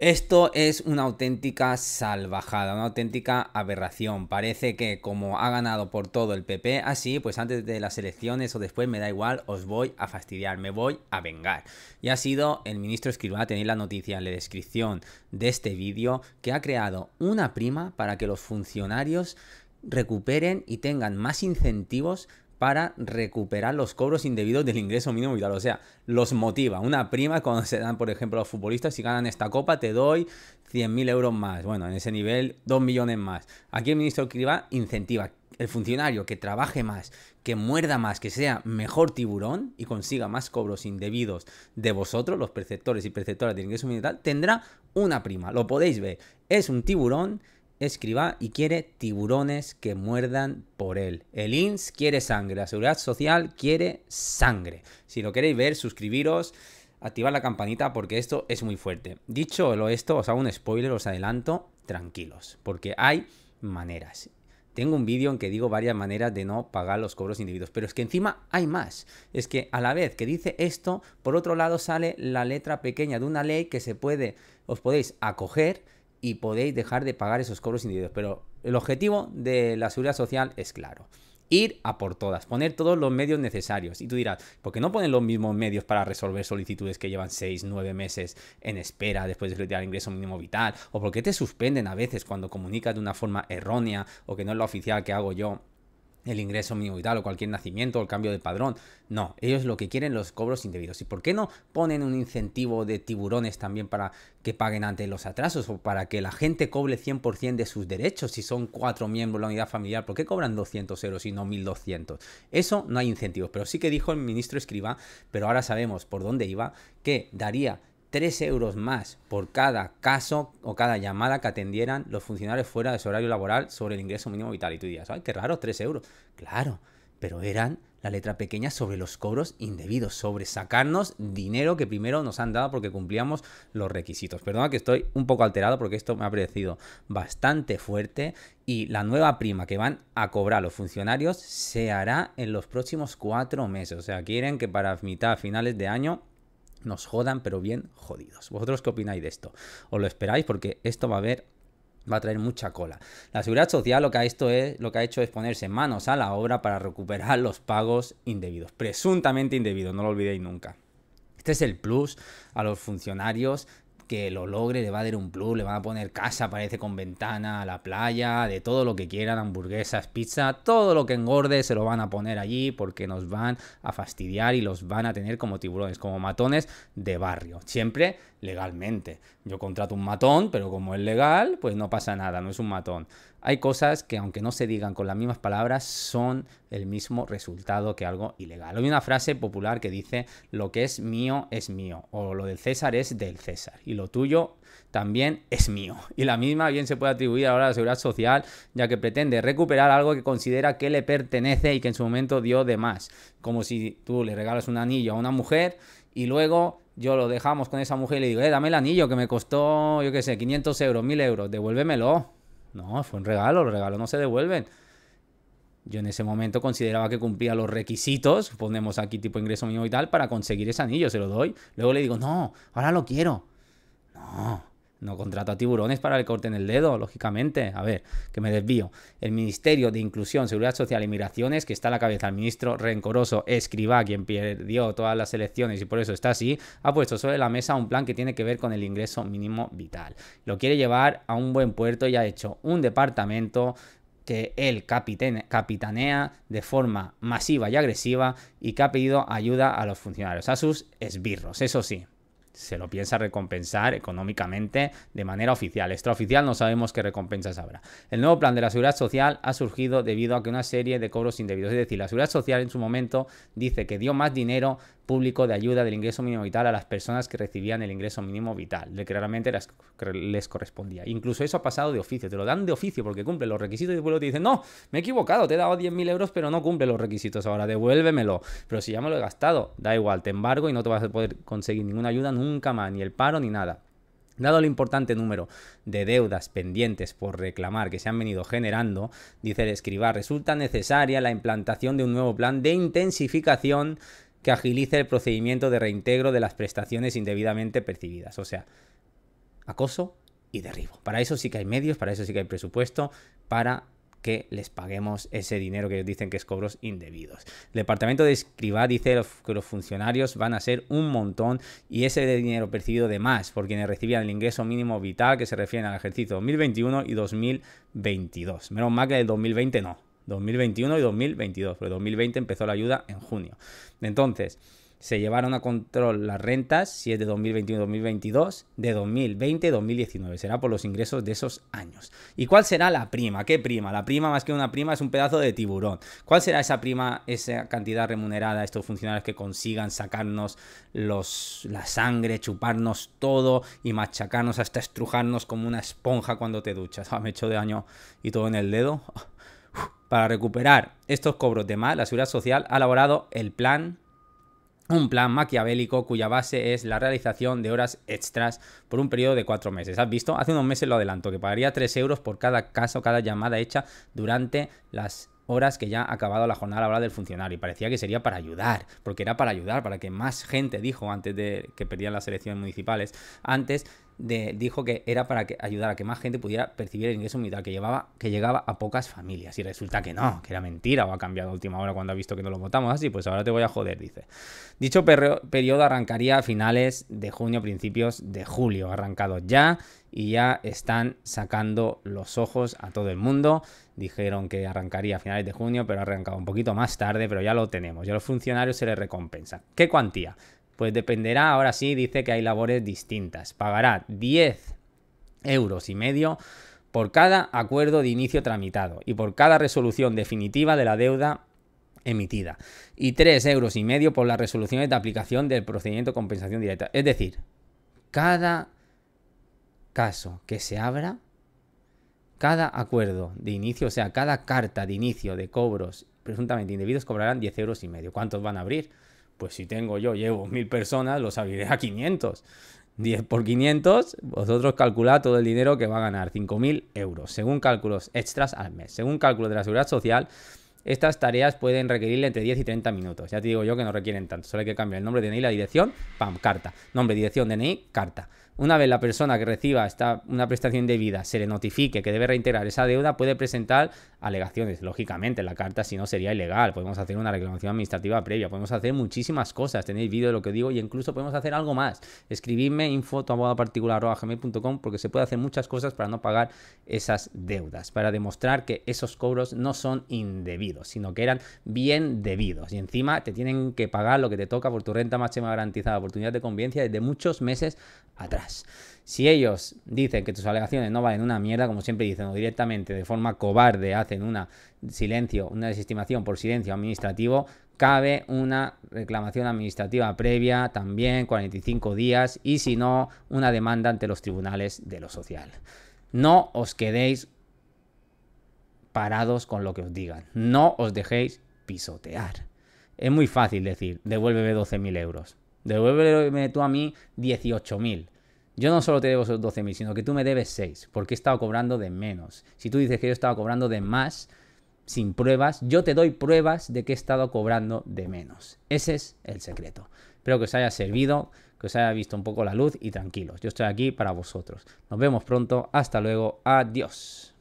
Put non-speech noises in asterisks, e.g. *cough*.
Esto es una auténtica salvajada, una auténtica aberración. Parece que como ha ganado por todo el PP, así pues antes de las elecciones o después me da igual, os voy a fastidiar, me voy a vengar. Y ha sido el ministro Escribá, tenéis la noticia en la descripción de este vídeo, que ha creado una prima para que los funcionarios recuperen y tengan más incentivos para recuperar los cobros indebidos del ingreso mínimo vital. O sea, los motiva. Una prima cuando se dan, por ejemplo, los futbolistas, si ganan esta copa, te doy 100.000 euros más. Bueno, en ese nivel, 2 millones más. Aquí el ministro Criba incentiva el funcionario que trabaje más, que muerda más, que sea mejor tiburón y consiga más cobros indebidos de vosotros, los preceptores y preceptoras del ingreso mínimo vital, tendrá una prima. Lo podéis ver. Es un tiburón escriba y quiere tiburones que muerdan por él. El INS quiere sangre, la seguridad social quiere sangre. Si lo queréis ver, suscribiros, activar la campanita porque esto es muy fuerte. Dicho lo esto, os hago un spoiler, os adelanto, tranquilos, porque hay maneras. Tengo un vídeo en que digo varias maneras de no pagar los cobros individuos, pero es que encima hay más. Es que a la vez que dice esto, por otro lado sale la letra pequeña de una ley que se puede, os podéis acoger y podéis dejar de pagar esos cobros individuales. Pero el objetivo de la seguridad social es claro. Ir a por todas, poner todos los medios necesarios. Y tú dirás, ¿por qué no ponen los mismos medios para resolver solicitudes que llevan 6, 9 meses en espera después de el ingreso mínimo vital? ¿O por qué te suspenden a veces cuando comunicas de una forma errónea o que no es la oficial que hago yo? el ingreso mínimo vital o cualquier nacimiento o el cambio de padrón. No, ellos lo que quieren los cobros indebidos. ¿Y por qué no ponen un incentivo de tiburones también para que paguen ante los atrasos o para que la gente cobre 100% de sus derechos si son cuatro miembros de la unidad familiar? ¿Por qué cobran 200 euros y no 1200? Eso no hay incentivos, pero sí que dijo el ministro Escriba, pero ahora sabemos por dónde iba, que daría 3 euros más por cada caso o cada llamada que atendieran los funcionarios fuera de su horario laboral sobre el ingreso mínimo vital. Y tú dirías, ay, qué raro, 3 euros. Claro, pero eran la letra pequeña sobre los cobros indebidos, sobre sacarnos dinero que primero nos han dado porque cumplíamos los requisitos. Perdona que estoy un poco alterado porque esto me ha parecido bastante fuerte y la nueva prima que van a cobrar los funcionarios se hará en los próximos cuatro meses. O sea, quieren que para mitad, finales de año nos jodan, pero bien jodidos. ¿Vosotros qué opináis de esto? ¿Os lo esperáis? Porque esto va a haber va a traer mucha cola. La seguridad social lo que, ha esto es, lo que ha hecho es ponerse manos a la obra para recuperar los pagos indebidos, presuntamente indebidos, no lo olvidéis nunca. Este es el plus a los funcionarios que lo logre le va a dar un plus, le van a poner casa, parece con ventana, a la playa, de todo lo que quieran, hamburguesas, pizza, todo lo que engorde se lo van a poner allí porque nos van a fastidiar y los van a tener como tiburones, como matones de barrio, siempre legalmente. Yo contrato un matón, pero como es legal, pues no pasa nada, no es un matón. Hay cosas que aunque no se digan con las mismas palabras, son el mismo resultado que algo ilegal. Hay una frase popular que dice, lo que es mío es mío, o lo del César es del César lo tuyo también es mío. *laughs* Y la misma bien se puede atribuir ahora a la seguridad social, ya que pretende recuperar algo que considera que le pertenece y que en su momento dio de más. Como si tú le regalas un anillo a una mujer y luego yo lo dejamos con esa mujer y le digo, eh, dame el anillo que me costó, yo qué sé, 500 euros, 1000 euros, devuélvemelo. No, fue un regalo, los regalos no se devuelven. Yo en ese momento consideraba que cumplía los requisitos, ponemos aquí tipo ingreso mínimo y tal, para conseguir ese anillo, se lo doy. Luego le digo, no, ahora lo quiero. No, no contrato a tiburones para el corte en el dedo, lógicamente. A ver, que me desvío. El Ministerio de Inclusión, Seguridad Social y Migraciones, que está a la cabeza del ministro rencoroso Escribá, quien perdió todas las elecciones y por eso está así, ha puesto sobre la mesa un plan que tiene que ver con el ingreso mínimo vital. Lo quiere llevar a un buen puerto y ha hecho un departamento que él capitanea de forma masiva y agresiva y que ha pedido ayuda a los funcionarios, a sus esbirros, eso sí, se lo piensa recompensar económicamente de manera oficial. Extraoficial no sabemos qué recompensas habrá. El nuevo plan de la seguridad social ha surgido debido a que una serie de cobros indebidos, es decir, la seguridad social en su momento dice que dio más dinero público de ayuda del ingreso mínimo vital a las personas que recibían el ingreso mínimo vital, que claramente les correspondía. Incluso eso ha pasado de oficio, te lo dan de oficio porque cumple los requisitos y después te dicen, no, me he equivocado, te he dado 10.000 euros pero no cumple los requisitos, ahora devuélvemelo. Pero si ya me lo he gastado, da igual, te embargo y no te vas a poder conseguir ninguna ayuda nunca más, ni el paro ni nada. Dado el importante número de deudas pendientes por reclamar que se han venido generando, dice el escriba, resulta necesaria la implantación de un nuevo plan de intensificación que agilice el procedimiento de reintegro de las prestaciones indebidamente percibidas. O sea, acoso y derribo. Para eso sí que hay medios, para eso sí que hay presupuesto, para que les paguemos ese dinero que dicen que es cobros indebidos. El departamento de Escriba dice que los funcionarios van a ser un montón y ese dinero percibido de más por quienes recibían el ingreso mínimo vital que se refieren al ejercicio 2021 y 2022. Menos mal que el 2020 no. 2021 y 2022, pero 2020 empezó la ayuda en junio. Entonces, se llevaron a control las rentas, si es de 2021-2022, de 2020-2019. Será por los ingresos de esos años. ¿Y cuál será la prima? ¿Qué prima? La prima más que una prima es un pedazo de tiburón. ¿Cuál será esa prima, esa cantidad remunerada, a estos funcionarios que consigan sacarnos los, la sangre, chuparnos todo y machacarnos hasta estrujarnos como una esponja cuando te duchas? Ah, me echo de año y todo en el dedo. Para recuperar estos cobros de más, la Seguridad Social ha elaborado el plan un plan maquiavélico cuya base es la realización de horas extras por un periodo de cuatro meses. ¿Has visto? Hace unos meses lo adelanto, que pagaría 3 euros por cada caso, cada llamada hecha durante las horas que ya ha acabado la jornada laboral del funcionario. Y parecía que sería para ayudar, porque era para ayudar, para que más gente dijo antes de que perdían las elecciones municipales, antes dijo que era para que, ayudar a que más gente pudiera percibir el ingreso mitad que, llevaba, que llegaba a pocas familias. Y resulta que no, que era mentira o ha cambiado a última hora cuando ha visto que no lo votamos así, pues ahora te voy a joder, dice. Dicho periodo arrancaría a finales de junio, principios de julio. Arrancado ya y ya están sacando los ojos a todo el mundo. Dijeron que arrancaría a finales de junio, pero ha arrancado un poquito más tarde, pero ya lo tenemos. Ya los funcionarios se les recompensan ¿Qué cuantía? Pues dependerá, ahora sí dice que hay labores distintas. Pagará 10 euros y medio por cada acuerdo de inicio tramitado y por cada resolución definitiva de la deuda emitida y 3 euros y medio por las resoluciones de aplicación del procedimiento de compensación directa. Es decir, cada caso que se abra, cada acuerdo de inicio, o sea, cada carta de inicio de cobros presuntamente indebidos cobrarán 10 euros y medio. ¿Cuántos van a abrir? Pues si tengo yo, llevo mil personas, los abriré a 500. 10 por 500, vosotros calculad todo el dinero que va a ganar, 5.000 euros, según cálculos extras al mes. Según cálculos de la Seguridad Social, estas tareas pueden requerirle entre 10 y 30 minutos. Ya te digo yo que no requieren tanto, solo hay que cambiar el nombre, de DNI, la dirección, pam, carta. Nombre, dirección, DNI, carta. Una vez la persona que reciba esta, una prestación de se le notifique que debe reintegrar esa deuda, puede presentar alegaciones. Lógicamente, la carta si no sería ilegal. Podemos hacer una reclamación administrativa previa, podemos hacer muchísimas cosas. Tenéis vídeo de lo que digo y incluso podemos hacer algo más. Escribidme info porque se puede hacer muchas cosas para no pagar esas deudas, para demostrar que esos cobros no son indebidos, sino que eran bien debidos. Y encima te tienen que pagar lo que te toca por tu renta máxima garantizada, oportunidad de convivencia desde muchos meses atrás. Si ellos dicen que tus alegaciones no valen una mierda, como siempre dicen, o directamente de forma cobarde hacen una silencio, una desestimación por silencio administrativo, cabe una reclamación administrativa previa, también 45 días, y si no, una demanda ante los tribunales de lo social. No os quedéis parados con lo que os digan, no os dejéis pisotear. Es muy fácil decir, devuélveme 12.000 euros, devuélveme tú a mí 18.000 yo no solo te debo esos 12.000, sino que tú me debes 6, porque he estado cobrando de menos. Si tú dices que yo he estado cobrando de más, sin pruebas, yo te doy pruebas de que he estado cobrando de menos. Ese es el secreto. Espero que os haya servido, que os haya visto un poco la luz y tranquilos. Yo estoy aquí para vosotros. Nos vemos pronto. Hasta luego. Adiós.